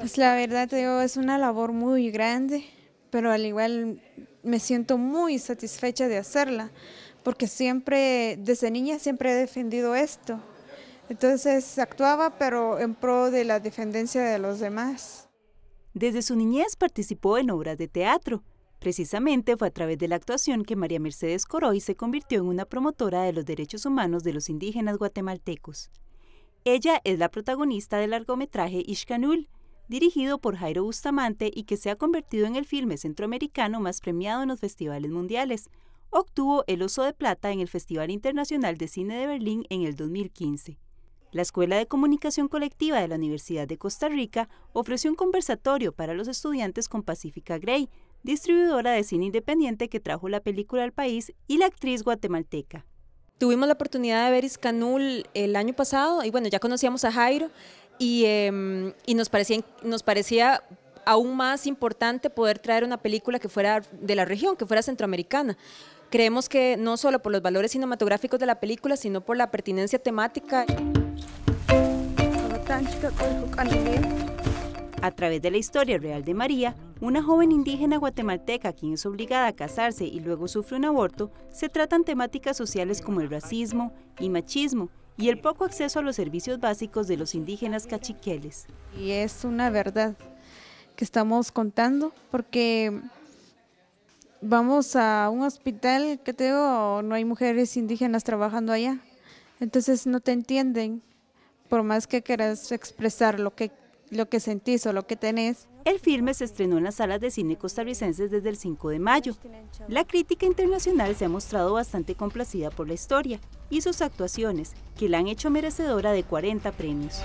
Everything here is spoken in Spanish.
Pues la verdad, es una labor muy grande, pero al igual me siento muy satisfecha de hacerla, porque siempre, desde niña, siempre he defendido esto. Entonces actuaba, pero en pro de la defensa de los demás. Desde su niñez participó en obras de teatro, Precisamente fue a través de la actuación que María Mercedes Coroy se convirtió en una promotora de los derechos humanos de los indígenas guatemaltecos. Ella es la protagonista del largometraje Ishkanul, dirigido por Jairo Bustamante y que se ha convertido en el filme centroamericano más premiado en los festivales mundiales. Obtuvo el Oso de Plata en el Festival Internacional de Cine de Berlín en el 2015. La Escuela de Comunicación Colectiva de la Universidad de Costa Rica ofreció un conversatorio para los estudiantes con Pacifica Gray distribuidora de cine independiente que trajo la película al país, y la actriz guatemalteca. Tuvimos la oportunidad de ver Iscanul el año pasado y bueno, ya conocíamos a Jairo y, em, nos, parecía, nos parecía aún más importante poder traer una película que fuera de la región, que fuera centroamericana. Creemos que no solo por los valores cinematográficos de la película, sino por la pertinencia temática. A través de la historia real de María, una joven indígena guatemalteca quien es obligada a casarse y luego sufre un aborto, se tratan temáticas sociales como el racismo y machismo y el poco acceso a los servicios básicos de los indígenas cachiqueles. Y es una verdad que estamos contando porque vamos a un hospital que tengo no hay mujeres indígenas trabajando allá, entonces no te entienden por más que quieras expresar lo que lo que sentís o lo que tenés. El filme se estrenó en las salas de cine costarricenses desde el 5 de mayo. La crítica internacional se ha mostrado bastante complacida por la historia y sus actuaciones, que la han hecho merecedora de 40 premios.